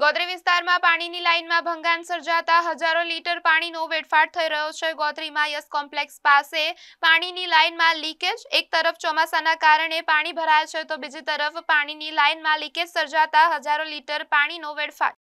ગોત્રી વિસ્તારમાં પાણીની લાઇનમાં ભંગાણ સર્જાતા હજારો લીટર પાણીનો વેડફાટ થઈ રહ્યો છે ગોત્રીમાં યસ કોમ્પ્લેક્સ પાસે પાણીની લાઇનમાં લીકેજ એક તરફ ચોમાસાના કારણે પાણી ભરાય છે તો બીજી તરફ પાણીની લાઇનમાં લીકેજ સર્જાતા હજારો લીટર પાણીનો વેડફાટ